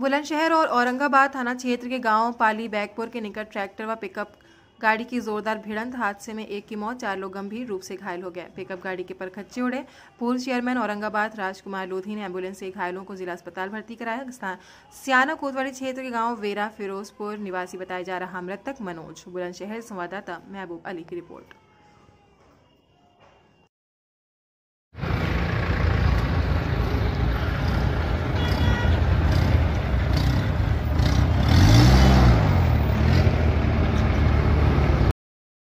बुलंदशहर और औरंगाबाद थाना क्षेत्र के गांव पाली बैगपुर के निकट ट्रैक्टर व पिकअप गाड़ी की जोरदार भिड़ंत हादसे में एक की मौत चार लोग गंभीर रूप से घायल हो गए पिकअप गाड़ी के पर खच्चे उड़े पूर्व चेयरमैन औरंगाबाद राजकुमार लोधी ने एम्बुलेंस से घायलों को जिला अस्पताल भर्ती कराया सियाना कोतवाड़ी क्षेत्र के गांव वेरा फिरोजपुर निवासी बताया जा रहा मृतक मनोज बुलंदशहर संवाददाता महबूब अली की रिपोर्ट